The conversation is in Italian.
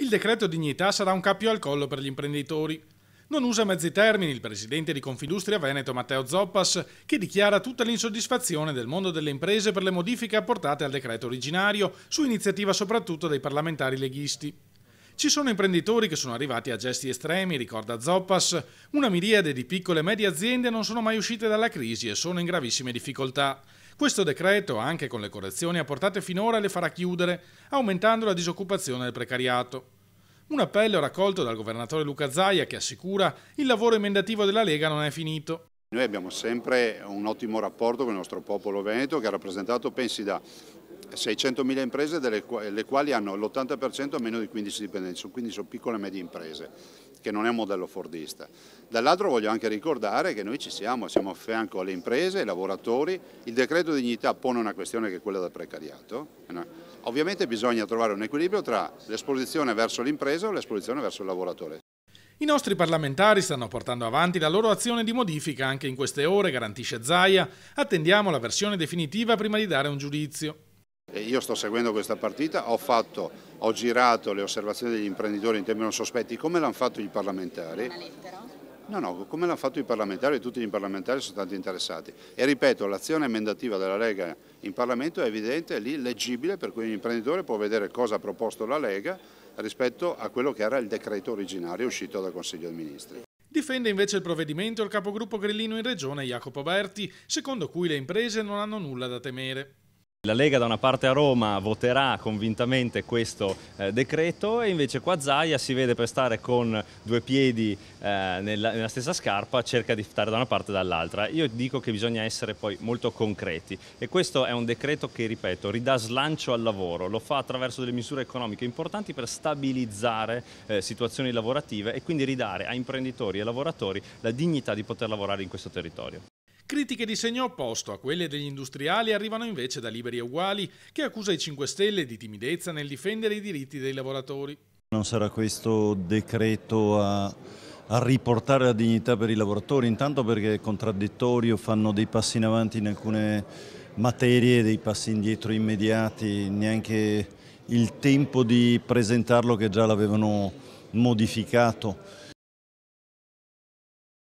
Il decreto dignità sarà un cappio al collo per gli imprenditori. Non usa mezzi termini il presidente di Confindustria Veneto Matteo Zoppas, che dichiara tutta l'insoddisfazione del mondo delle imprese per le modifiche apportate al decreto originario, su iniziativa soprattutto dei parlamentari leghisti. Ci sono imprenditori che sono arrivati a gesti estremi, ricorda Zoppas. Una miriade di piccole e medie aziende non sono mai uscite dalla crisi e sono in gravissime difficoltà. Questo decreto, anche con le correzioni apportate finora, le farà chiudere, aumentando la disoccupazione del precariato. Un appello raccolto dal governatore Luca Zaia che assicura il lavoro emendativo della Lega non è finito. Noi abbiamo sempre un ottimo rapporto con il nostro popolo veneto che è rappresentato, pensi, da 600.000 imprese, delle quali hanno l'80% meno di 15 dipendenti, quindi sono piccole e medie imprese che non è un modello fordista. Dall'altro voglio anche ricordare che noi ci siamo, siamo a fianco alle imprese, ai lavoratori, il decreto dignità pone una questione che è quella del precariato. Eh, Ovviamente bisogna trovare un equilibrio tra l'esposizione verso l'impresa e l'esposizione verso il lavoratore. I nostri parlamentari stanno portando avanti la loro azione di modifica anche in queste ore, garantisce Zaia. Attendiamo la versione definitiva prima di dare un giudizio. Io sto seguendo questa partita, ho, fatto, ho, girato le osservazioni degli imprenditori in termini sospetti, come l'hanno fatto i parlamentari. Una lettera? No, no, come l'hanno fatto i parlamentari, tutti i parlamentari sono stati interessati. E ripeto, l'azione emendativa della Lega in Parlamento è evidente, è lì leggibile, per cui l'imprenditore può vedere cosa ha proposto la Lega rispetto a quello che era il decreto originario uscito dal Consiglio dei Ministri. Difende invece il provvedimento il capogruppo grillino in regione Jacopo Berti, secondo cui le imprese non hanno nulla da temere. La Lega da una parte a Roma voterà convintamente questo eh, decreto e invece qua Zaia si vede per stare con due piedi eh, nella, nella, stessa scarpa, cerca di stare da una parte e dall'altra. Io dico che bisogna essere poi molto concreti e questo è un decreto che, ripeto, ridà slancio al lavoro, lo fa attraverso delle misure economiche importanti per stabilizzare eh, situazioni lavorative e quindi ridare a imprenditori e lavoratori la dignità di poter lavorare in questo territorio. Critiche di segno opposto a quelle degli industriali arrivano invece da Liberi e Uguali, che accusa i 5 Stelle di timidezza nel difendere i diritti dei lavoratori. Non sarà questo decreto a a riportare la dignità per i lavoratori, intanto perché è contraddittorio, fanno dei passi in avanti in alcune materie, dei passi indietro immediati, neanche il tempo di presentarlo che già l'avevano modificato.